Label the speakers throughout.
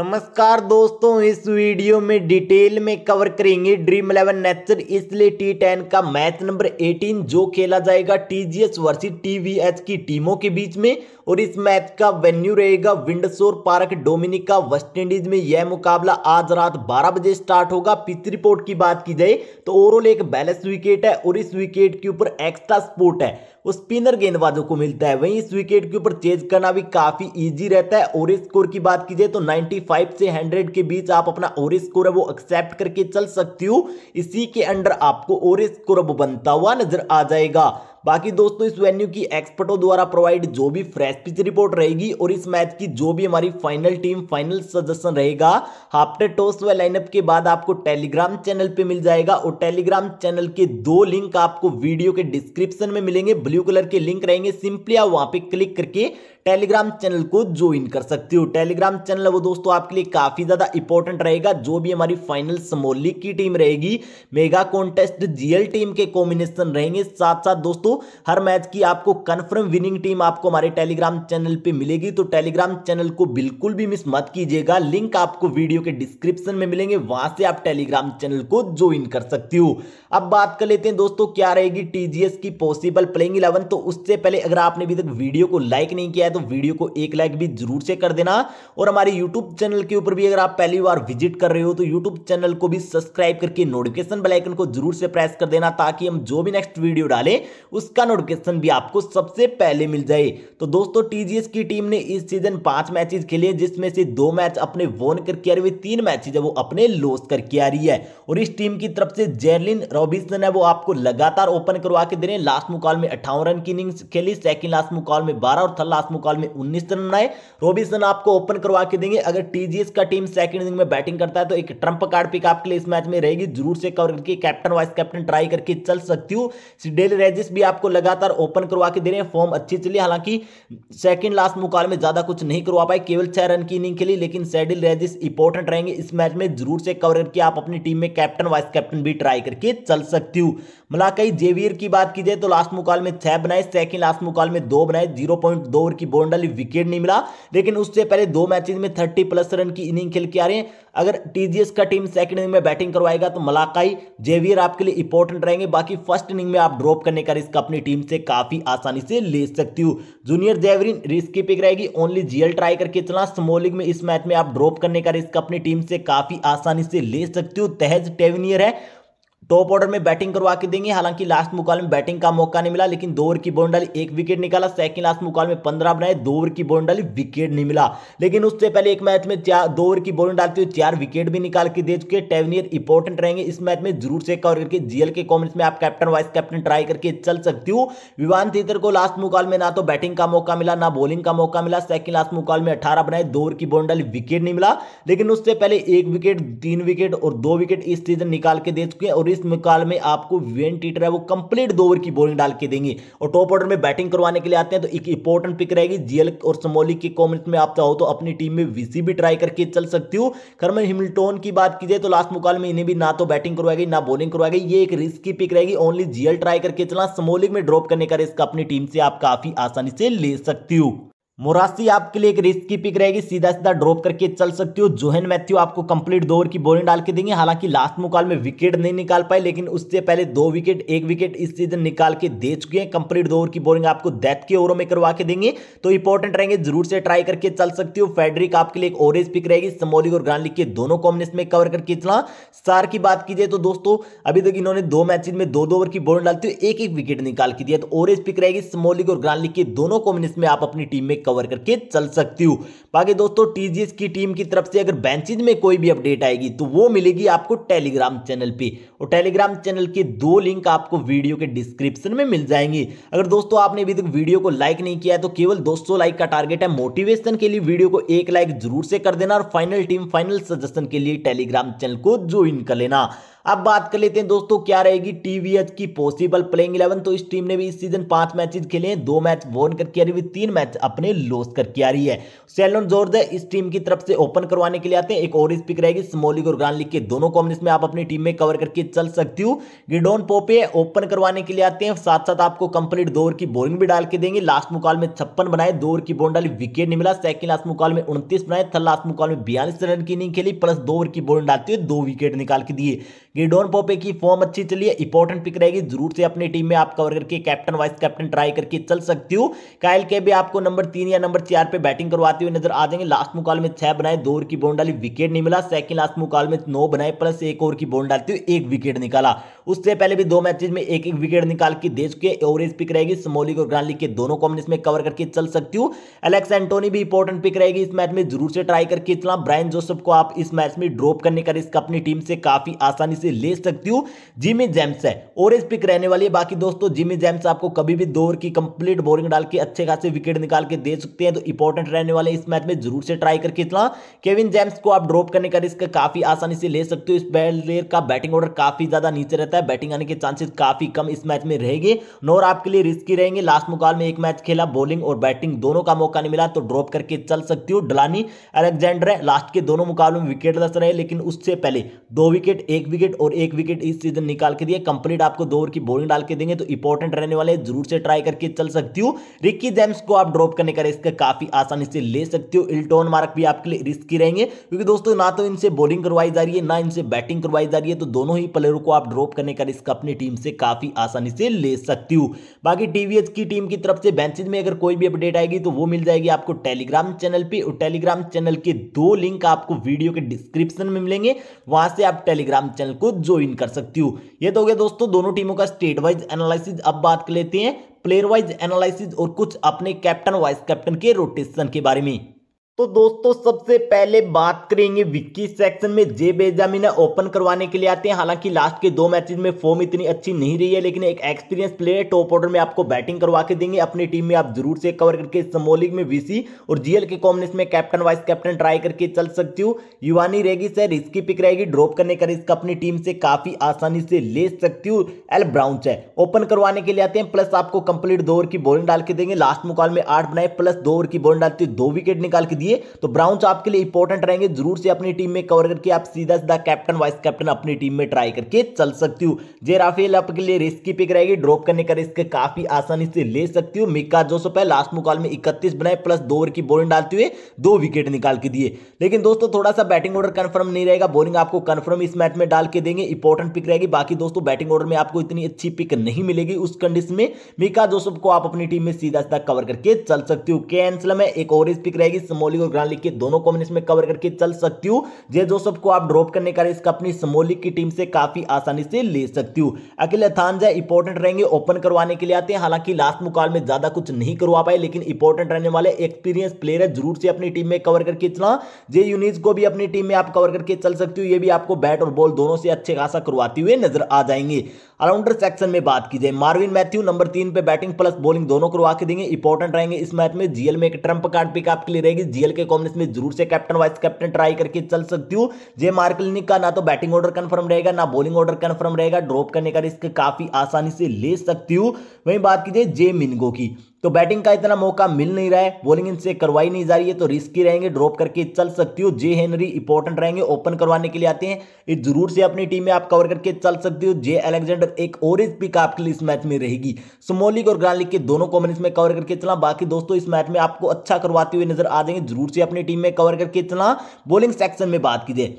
Speaker 1: नमस्कार दोस्तों इस वीडियो में डिटेल में कवर करेंगे ड्रीम इलेवन नेचर इसलिए टी टेन का मैच नंबर 18 जो खेला जाएगा टीजीएस वर्सेस टीवीएच की टीमों के बीच में और इस मैच का वेन्यू रहेगा Windsor Park Dominica West Indies में यह मुकाबला आज रात 12 बजे स्टार्ट होगा पिच रिपोर्ट की बात की जाए तो ओवरऑल एक बैलेंस विकेट है और इस विकेट के ऊपर एक्स्ट्रा स्पोर्ट है वो स्पिनर गेंदबाजों को मिलता है वहीं इस विकेट के ऊपर चेज करना भी काफी ईजी रहता है और स्कोर की बात की जाए तो नाइनटी 95 से हंड्रेड के बीच आप अपना और स्कोर है वो एक्सेप्ट करके चल सकती हो इसी के अंडर आपको और स्कोर बनता हुआ नजर आ जाएगा बाकी दोस्तों इस वेन्यू की एक्सपर्टो द्वारा प्रोवाइड जो भी फ्रेश पिच रिपोर्ट रहेगी और इस मैच की जो भी हमारी फाइनल टीम फाइनल सजेशन रहेगा आफ्टर टॉस व लाइनअप के बाद आपको टेलीग्राम चैनल पे मिल जाएगा और टेलीग्राम चैनल के दो लिंक आपको वीडियो के डिस्क्रिप्शन में मिलेंगे ब्लू कलर के लिंक रहेंगे सिंपली आप वहां पर क्लिक करके टेलीग्राम चैनल को ज्वाइन कर सकते हो टेलीग्राम चैनल वो दोस्तों आपके लिए काफी ज्यादा इंपॉर्टेंट रहेगा जो भी हमारी फाइनल समोलिक की टीम रहेगी मेगा कॉन्टेस्ट जीएल टीम के कॉम्बिनेशन रहेंगे साथ साथ दोस्तों दोस्तों हर मैच की आपको कन्फर्म विनिंग टीम आपको हमारे टेलीग्राम चैनल पे मिलेगी तो टेलीग्राम चैनल को बिल्कुल भी मिस मत कीजिएगा लिंक आपको वीडियो के डिस्क्रिप्शन में मिलेंगे वहां से आप टेलीग्राम चैनल को ज्वाइन कर सकती हो अब बात कर लेते हैं दोस्तों क्या रहेगी टीजीएस की पॉसिबल प्लेइंग इलेवन तो उससे पहले अगर आपने अभी तक वीडियो को लाइक नहीं किया है तो वीडियो को एक लाइक भी जरूर से कर देना और हमारे यूट्यूब चैनल के ऊपर भी अगर आप पहली बार विजिट कर रहे हो तो यूट्यूब चैनल को भी सब्सक्राइब करके नोटिफिकेशन बेलाइकन को जरूर से प्रेस कर देना ताकि हम जो भी नेक्स्ट वीडियो डालें उसका नोटिफिकेशन भी आपको सबसे पहले मिल जाए तो दोस्तों टीजीएस की टीम ने इस सीजन पांच मैचेस खेले जिसमें से दो मैच अपने वोन करके आ रही तीन मैचेज है वो अपने लॉस करके आ रही है और इस टीम की तरफ से जेरलिन रॉबिसन है वो आपको लगातार ओपन करवा के दे रहे हैं लास्ट मुकाल में अट्ठावन रन की इनिंग्स खेली सेकंड लास्ट मुकाल में बारह और थर्ड लास्ट मुकाल में उन्नीस रन बनाए रॉबिसन आपको ओपन करवा के देंगे अगर टीजीएस का टीम सेकंड इनिंग में बैटिंग करता है तो एक ट्रंप कार्ड पिक आपके लिए इस मैच में रहेगी जरूर से कवर करके कैप्टन वाइस कैप्टन ट्राई करके चल सकती हूँ डेल रेजिस भी आपको लगातार ओपन करवा के दे रहे हैं फॉर्म अच्छी चली हालांकि सेकंड लास्ट मुकाबले में ज़्यादा कुछ नहीं करवा पाए केवल छह रन की इनिंग खेली लेकिन सैडिल रेजिस इंपॉर्टेंट रहेंगे इस मैच में जरूर से कवर करके आप अपनी टीम में कैप्टन वाइस कैप्टन भी ट्राई करके चल सकती हो मलाकई जेवियर की बात की जाए तो लास्ट मुकाल में छह बनाए सेकंड लास्ट मुकाल में दो बनाए जीरो पॉइंट दो ओवर की बोन डाली विकेट नहीं मिला लेकिन उससे पहले दो मैचेज में थर्टी प्लस रन की इनिंग खेल के आ रहे हैं अगर टीजीएस का टीम सेकंड इनिंग में बैटिंग करवाएगा तो मलाकाई जेवियर आपके लिए इंपॉर्टेंट रहेंगे बाकी फर्स्ट इनिंग में आप ड्रॉप करने का रिस्क अपनी टीम से काफी आसानी से ले सकती हूँ जूनियर जेवरिन की पिक रहेगी ओनली जीएल ट्राई करके चला स्मोलिंग में इस मैच में आप ड्रॉप करने का रिस्क अपनी टीम से काफी आसानी से ले सकती हूँ तहज टेवनियर है टॉप ऑर्डर में बैटिंग करवा के देंगे हालांकि लास्ट मुकाबले में बैटिंग का मौका नहीं मिला लेकिन दो ओवर की बाउंड्री एक विकेट निकाला सेकंड लास्ट मुकाबले में पंद्रह बनाए दो ओवर की बाउंड्री विकेट नहीं मिला लेकिन उससे पहले एक मैच में चार दो ओवर की बाउंड्री डालते हुए चार विकेट भी निकाल के दे चुके टेवनियर इंपॉर्टेंट रहेंगे इस मैच में जरूर से कवर करके जीएल के कॉमेंट्स में आप कैप्टन वाइस कैप्टन ट्राई करके चल सकती हूँ विवान तीतर को लास्ट मुकाबले में ना तो बैटिंग का मौका मिला ना बॉलिंग का मौका मिला सेकंड लास्ट मुकाबले में अठारह बनाए दो ओवर की बाउंड्री विकेट नहीं मिला लेकिन उससे पहले एक विकेट तीन विकेट और दो विकेट इस सीजन निकाल के दे चुके हैं और इस इस काल में आपको वीएन टीटर है वो कंप्लीट दो ओवर की बोलिंग डाल के देंगे और टॉप ऑर्डर में बैटिंग करवाने के लिए आते हैं तो एक इंपॉर्टेंट पिक रहेगी जीएल और समोली के कॉमेंट में आप चाहो तो अपनी टीम में वीसी भी ट्राई करके चल सकती हूँ खरमन हिमिल्टोन की बात की जाए तो लास्ट मुकाल में इन्हें भी ना तो बैटिंग करवाएगी ना बॉलिंग करवाएगी ये एक रिस्क की पिक रहेगी ओनली जीएल ट्राई करके चलना समोलिक में ड्रॉप करने का रिस्क अपनी टीम से आप काफी आसानी से ले सकती हूँ मोरासी आपके लिए एक रिस्क की पिक रहेगी सीधा सीधा ड्रॉप करके चल सकती हो जोहेन मैथ्यू आपको कंप्लीट दो ओवर की बॉलिंग डाल के देंगे हालांकि लास्ट मुकाल में विकेट नहीं निकाल पाए लेकिन उससे पहले दो विकेट एक विकेट इस सीजन निकाल के दे चुके हैं कंप्लीट दो ओवर की बॉलिंग आपको डेथ के ओवरों में करवा के देंगे तो इंपॉर्टेंट रहेंगे जरूर से ट्राई करके चल सकती हो फेडरिक आपके लिए एक ओवरेज पिक रहेगी समोलिक और ग्रांडलिक के दोनों कॉम्बिनेशन में कवर करके चला सार की बात की जाए तो दोस्तों अभी तक इन्होंने दो मैचेज में दो दो ओवर की बॉलिंग डालती हो एक एक विकेट निकाल के दिया तो ओवरेज पिक रहेगी समोलिक और ग्रांडलिक के दोनों कॉम्बिनेशन में आप अपनी टीम में कवर करके चल सकती हूँ बाकी दोस्तों टी की टीम की तरफ से अगर बेंचेज में कोई भी अपडेट आएगी तो वो मिलेगी आपको टेलीग्राम चैनल पे और टेलीग्राम चैनल के दो लिंक आपको वीडियो के डिस्क्रिप्शन में मिल जाएंगी अगर दोस्तों आपने अभी तक वीडियो को लाइक नहीं किया है तो केवल 200 लाइक का टारगेट है मोटिवेशन के लिए वीडियो को एक लाइक जरूर से कर देना और फाइनल टीम फाइनल सजेशन के लिए टेलीग्राम चैनल को ज्वाइन कर लेना अब बात कर लेते हैं दोस्तों क्या रहेगी टीवीएच की पॉसिबल प्लेइंग इलेवन तो इस टीम ने भी इस सीजन पांच मैचेस खेले हैं दो मैच वोन करके आ रही है तीन मैच अपने लॉस करके आ रही है सेलोन जॉर्ज इस टीम की तरफ से ओपन करवाने के लिए आते हैं एक और स्पिक रहेगी स्मोलिक और ग्रांड ग्रानलिक के दोनों कॉम्बिनेशन में आप अपनी टीम में कवर करके चल सकती हूँ गिडोन पोपे ओपन करवाने के लिए आते हैं साथ साथ आपको कंप्लीट दो की बोलिंग भी डाल के देंगे लास्ट मुकाल में छप्पन बनाए दो की बोन डाली विकेट नहीं मिला सेकंड लास्ट मुकाल में उनतीस बनाए थर्ड लास्ट मुकाल में बयालीस रन की इनिंग खेली प्लस दो की बोरिंग डालते हुए दो विकेट निकाल के दिए गिडोन पोपे की फॉर्म अच्छी चली है इंपॉर्टेंट पिक रहेगी जरूर से अपनी टीम में आप कवर करके कैप्टन वाइस कैप्टन ट्राई करके चल सकती हूँ कायल के भी आपको नंबर तीन या नंबर चार पे बैटिंग करवाते हुए नजर आ जाएंगे लास्ट मुकाल में छह बनाए दो ओवर की डाली विकेट नहीं मिला सेकंड लास्ट मुकाल में नौ बनाए प्लस एक ओवर की बोन डालती हुई एक विकेट निकाला उससे पहले भी दो मैचेज में एक एक विकेट निकाल के दे चुके एवरेज पिक रहेगी समोलिक और ग्रांडली के दोनों कॉम्बिनेशन में कवर करके चल सकती हूँ एलेक्स एंटोनी भी इंपॉर्टेंट पिक रहेगी इस मैच में जरूर से ट्राई करके इतना ब्राइन जोसफ को आप इस मैच में ड्रॉप करने का रिस्क अपनी टीम से काफी आसानी से से ले सकती हूँ जिमी जेम्स है और इस पिक रहने वाली है बाकी दोस्तों जिमी जेम्स आपको कभी भी दो की कंप्लीट बोरिंग डाल के अच्छे खासे विकेट निकाल के दे सकते हैं तो इंपॉर्टेंट रहने वाले इस मैच में जरूर से ट्राई करके इतना केविन जेम्स को आप ड्रॉप करने का रिस्क काफी आसानी से ले सकते हो इस बैलर का बैटिंग ऑर्डर काफी ज्यादा नीचे रहता है बैटिंग आने के चांसेस काफी कम इस मैच में रहेगी नोर आपके लिए रिस्की रहेंगे लास्ट मुकाल में एक मैच खेला बॉलिंग और बैटिंग दोनों का मौका नहीं मिला तो ड्रॉप करके चल सकती हो डलानी अलेक्जेंडर है लास्ट के दोनों मुकाबलों में विकेट दस रहे लेकिन उससे पहले दो विकेट एक विकेट विकेट और एक विकेट इस सीजन निकाल के दिए कंप्लीट आपको दो ओवर की बॉलिंग डाल के देंगे तो इंपॉर्टेंट रहने वाले जरूर से ट्राई करके चल सकती हूँ रिक्की जेम्स को आप ड्रॉप करने का रिस्क काफी आसानी से ले सकते हो इल्टोन मार्क भी आपके लिए रिस्की रहेंगे क्योंकि दोस्तों ना तो इनसे बॉलिंग करवाई जा रही है ना इनसे बैटिंग करवाई जा रही है तो दोनों ही प्लेयरों को आप ड्रॉप करने का रिस्क अपनी टीम से काफी आसानी से ले सकती हूँ बाकी टीवीएच की टीम की तरफ से बेंचेज में अगर कोई भी अपडेट आएगी तो वो मिल जाएगी आपको टेलीग्राम चैनल पर और टेलीग्राम चैनल के दो लिंक आपको वीडियो के डिस्क्रिप्शन में मिलेंगे वहां से आप टेलीग्राम चैनल को ज्वाइन कर सकती हूँ ये तो हो गया दोस्तों दोनों टीमों का स्टेट वाइज एनालिसिस अब बात कर लेते हैं प्लेयर वाइज एनालिसिस और कुछ अपने कैप्टन वाइस कैप्टन के रोटेशन के बारे में तो दोस्तों सबसे पहले बात करेंगे विक्की सेक्शन में जे बेजामिन ओपन करवाने के लिए आते हैं हालांकि लास्ट के दो मैचेस में फॉर्म इतनी अच्छी नहीं रही है लेकिन एक एक्सपीरियंस प्लेयर टॉप ऑर्डर में आपको बैटिंग करवा के देंगे अपनी टीम में आप जरूर से कवर करके समोलिंग में वीसी और जीएल के कॉम्बिनेशन में कैप्टन वाइस कैप्टन ट्राई करके चल सकती हूँ युवानी रहेगी सर इसकी पिक रहेगी ड्रॉप करने का रिस्क अपनी टीम से काफी आसानी से ले सकती हूँ एल ब्राउन है ओपन करवाने के लिए आते हैं प्लस आपको कंप्लीट दो ओवर की बॉलिंग डाल के देंगे लास्ट मुकाल में आठ बनाए प्लस दो ओवर की बॉलिंग डालती हूँ दो विकेट निकाल के दिए लीजिए तो ब्राउन चाप के लिए इंपॉर्टेंट रहेंगे जरूर से अपनी टीम में कवर करके आप सीधा सीधा कैप्टन वाइस कैप्टन अपनी टीम में ट्राई करके चल सकती हूँ जे राफेल आपके लिए रिस्क की पिक रहेगी ड्रॉप करने का रिस्क काफी आसानी से ले सकती हूँ मिक्का जोसफ है लास्ट मुकाल में इकतीस बनाए प्लस दो ओवर की बॉलिंग डालते हुए दो विकेट निकाल के दिए लेकिन दोस्तों थोड़ा सा बैटिंग ऑर्डर कन्फर्म नहीं रहेगा बॉलिंग आपको कन्फर्म इस मैच में डाल के देंगे इंपॉर्टेंट पिक रहेगी बाकी दोस्तों बैटिंग ऑर्डर में आपको इतनी अच्छी पिक नहीं मिलेगी उस कंडीशन में मिका जोसफ को आप अपनी टीम में सीधा सीधा कवर करके चल सकती हूँ के एंसलम एक ओवरेज पिक रहेगी समोली लीग और ग्रांड लीग के दोनों को इसमें कवर करके चल सकती हूँ जे जोसफ को आप ड्रॉप करने का रिस्क अपनी समोल की टीम से काफी आसानी से ले सकती हूँ अकेले थानजा इंपॉर्टेंट रहेंगे ओपन करवाने के लिए आते हैं हालांकि लास्ट मुकाल में ज्यादा कुछ नहीं करवा पाए लेकिन इंपॉर्टेंट रहने वाले एक्सपीरियंस प्लेयर है जरूर से अपनी टीम में कवर करके चलना जे यूनिज को भी अपनी टीम में आप कवर करके चल सकती हूँ ये भी आपको बैट और बॉल दोनों से अच्छे खासा करवाती हुए नजर आ जाएंगे अराउंडर सेक्शन में बात की जाए मार्विन मैथ्यू नंबर तीन पे बैटिंग प्लस बॉलिंग दोनों करवा के देंगे इंपॉर्टेंट रहेंगे इस मैच में जीएल में एक ट्रंप कार्ड पिक आपके लिए रहेगी जीएल बीएल के कॉम्बिनेस में जरूर से कैप्टन वाइस कैप्टन ट्राई करके चल सकती हूँ जे मार्कलिनिक का ना तो बैटिंग ऑर्डर कन्फर्म रहेगा ना बॉलिंग ऑर्डर कन्फर्म रहेगा ड्रॉप करने का रिस्क काफी आसानी से ले सकती हूँ वहीं बात कीजिए जे मिनगो की तो बैटिंग का इतना मौका मिल नहीं रहा है बॉलिंग इनसे करवाई नहीं जा रही है तो रिस्की रहेंगे ड्रॉप करके चल सकती हो जे हेनरी इंपॉर्टेंट रहेंगे ओपन करवाने के लिए आते हैं इस जरूर से अपनी टीम में आप कवर करके चल सकती हो जे अलेक्जेंडर एक और पिक आपके लिए इस मैच में रहेगी स्मोलिक और ग्रांड के दोनों कॉमन इसमें कवर करके चलना बाकी दोस्तों इस मैच में आपको अच्छा करवाते हुए नजर आ जाएंगे जरूर से अपनी टीम में कवर करके चलना बॉलिंग सेक्शन में बात कीजिए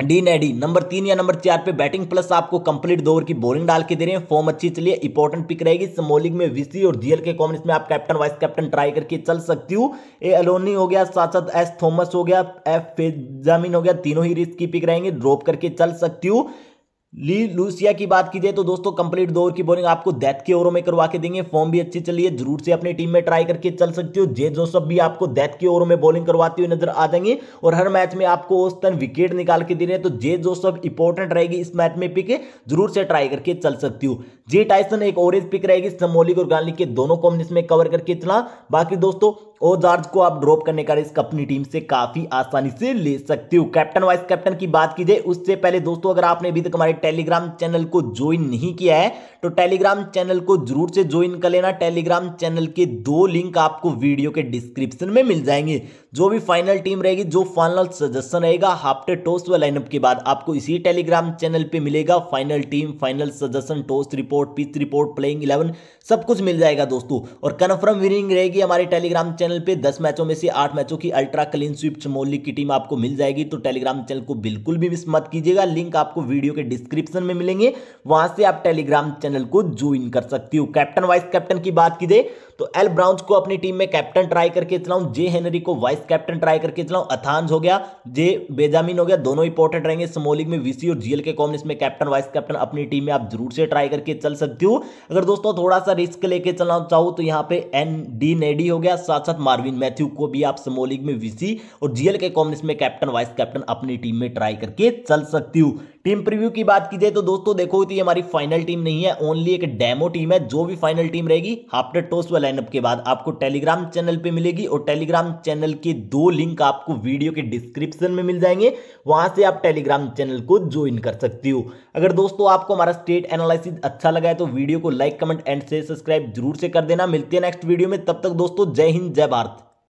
Speaker 1: डी नेडी नंबर तीन या नंबर चार पे बैटिंग प्लस आपको कंप्लीट दो ओवर की बॉलिंग डाल के दे रहे हैं फॉर्म अच्छी चलिए इंपॉर्टेंट पिक रहेगी समोलिंग में विसी और जीएल के कॉमन में आप कैप्टन वाइस कैप्टन ट्राई करके चल सकती हूँ ए अलोनी हो गया साथ साथ एस थॉमस हो गया एफ फेजामिन हो गया तीनों ही रिस्क की पिक रहेंगे ड्रॉप करके चल सकती हूँ ली लूसिया की बात की जाए तो दोस्तों कंप्लीट दो ओवर की बॉलिंग आपको डेथ के ओवरों में करवा के देंगे फॉर्म भी अच्छी चली है जरूर से अपनी टीम में ट्राई करके चल सकते हो जे जोसफ भी आपको डेथ के ओवरों में बॉलिंग करवाते हुए नजर आ जाएंगे और हर मैच में आपको औसतन विकेट निकाल के दे रहे हैं तो जे जोसफ इंपॉर्टेंट रहेगी इस मैच में पिक जरूर से ट्राई करके चल सकती हो जे टाइसन एक ओवरेज पिक रहेगी समोलिक और गांधी के दोनों कॉम्बिनेशन में कवर करके चला बाकी दोस्तों ओजार्ज को आप ड्रॉप करने का रिस्क अपनी टीम से काफी आसानी से ले सकते हो कैप्टन वाइस कैप्टन की बात कीजिए उससे पहले दोस्तों अगर आपने अभी तक हमारे टेलीग्राम चैनल को ज्वाइन नहीं किया है तो टेलीग्राम चैनल को जरूर से ज्वाइन कर लेना टेलीग्राम चैनल के दो लिंक आपको वीडियो के डिस्क्रिप्शन में मिल जाएंगे जो भी फाइनल टीम रहेगी जो फाइनल सजेशन रहेगा हाफ्टे टॉस व लाइनअप के बाद आपको इसी टेलीग्राम चैनल पे मिलेगा final team final suggestion toss report pitch report playing eleven सब कुछ मिल जाएगा दोस्तों और कन्फर्म विनिंग रहेगी हमारे टेलीग्राम चैनल चैनल पे 10 मैचों में से 8 मैचों की अल्ट्रा क्लीन स्वीप चमोली की टीम आपको मिल जाएगी तो टेलीग्राम चैनल को बिल्कुल भी मिस मत कीजिएगा लिंक आपको वीडियो के डिस्क्रिप्शन में मिलेंगे वहां से आप टेलीग्राम चैनल को ज्वाइन कर सकती हो कैप्टन वाइस कैप्टन की बात कीजिए तो एल ब्राउंस को अपनी टीम में कैप्टन ट्राई करके चलाऊं जे हेनरी को वाइस कैप्टन ट्राई करके चलाऊं अथान्स हो गया जे बेजामिन हो गया दोनों इंपॉर्टेंट रहेंगे स्मोलिंग में वीसी और जीएल के कॉमन इसमें कैप्टन वाइस कैप्टन अपनी टीम में आप जरूर से ट्राई करके चल सकते हो अगर दोस्तों थोड़ा सा रिस्क लेके चलना चाहूँ तो यहाँ पे एन डी नेडी हो गया साथ साथ मार्विन मैथ्यू को भी आप स्मोलिंग में वीसी और जीएल के कॉमन इसमें कैप्टन वाइस कैप्टन अपनी टीम में ट्राई करके चल सकती हूँ टीम प्रीव्यू की बात की जाए तो दोस्तों देखो तो ये हमारी फाइनल टीम नहीं है ओनली एक डेमो टीम है जो भी फाइनल टीम रहेगी आफ्टर टॉस व लाइनअप के बाद आपको टेलीग्राम चैनल पे मिलेगी और टेलीग्राम चैनल के दो लिंक आपको वीडियो के डिस्क्रिप्शन में मिल जाएंगे वहां से आप टेलीग्राम चैनल को ज्वाइन कर सकती हो अगर दोस्तों आपको हमारा स्टेट एनालिसिस अच्छा लगा है तो वीडियो को लाइक कमेंट एंड से सब्सक्राइब जरूर से कर देना मिलती है नेक्स्ट वीडियो में तब तक दोस्तों जय हिंद जय भारत